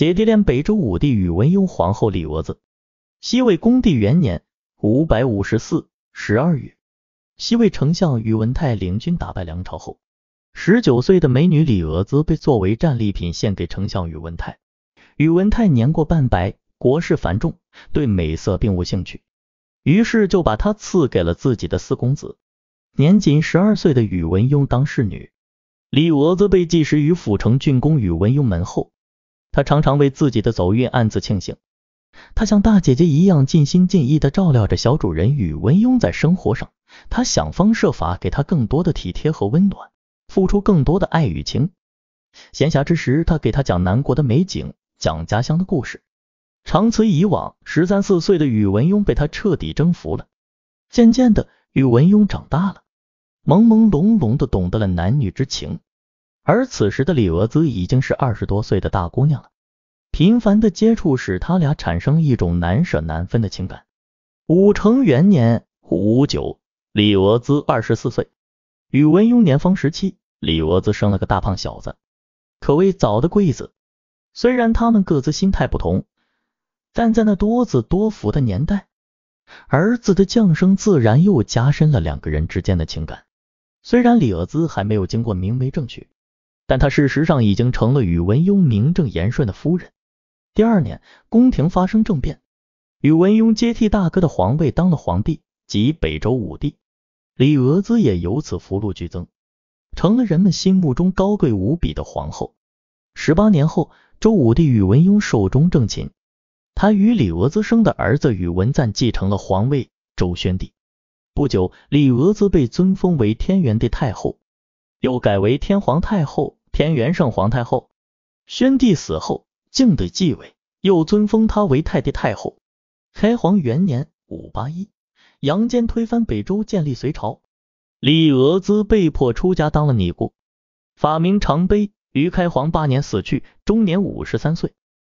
姐弟恋，北周武帝宇文邕皇后李娥子，西魏恭帝元年五百五十四十二月，西魏丞相宇文泰领军打败梁朝后，十九岁的美女李娥子被作为战利品献给丞相宇文泰。宇文泰年过半百，国事繁重，对美色并无兴趣，于是就把她赐给了自己的四公子，年仅十二岁的宇文邕当侍女。李娥子被寄食于辅城郡公宇文邕门后。他常常为自己的走运暗自庆幸，他像大姐姐一样尽心尽意的照料着小主人宇文邕，在生活上，他想方设法给他更多的体贴和温暖，付出更多的爱与情。闲暇之时，他给他讲南国的美景，讲家乡的故事。长此以往，十三四岁的宇文邕被他彻底征服了。渐渐的，宇文邕长大了，朦朦胧胧的懂得了男女之情。而此时的李娥姿已经是二十多岁的大姑娘了，频繁的接触使他俩产生一种难舍难分的情感。武成元年五九，李娥姿二十四岁，宇文邕年方十七，李娥姿生了个大胖小子，可谓早得贵子。虽然他们各自心态不同，但在那多子多福的年代，儿子的降生自然又加深了两个人之间的情感。虽然李娥姿还没有经过明媒正娶，但她事实上已经成了宇文邕名正言顺的夫人。第二年，宫廷发生政变，宇文邕接替大哥的皇位，当了皇帝，即北周武帝。李娥姿也由此福禄俱增，成了人们心目中高贵无比的皇后。十八年后，周武帝宇文邕寿终正寝，他与李娥姿生的儿子宇文赞继承了皇位，周宣帝。不久，李娥姿被尊封为天元帝太后，又改为天皇太后。田元圣皇太后，宣帝死后，敬帝继位，又尊封他为太帝太后。开皇元年（五八一），杨坚推翻北周，建立隋朝，李娥姿被迫出家当了尼姑，法名常悲。于开皇八年死去，终年五十三岁。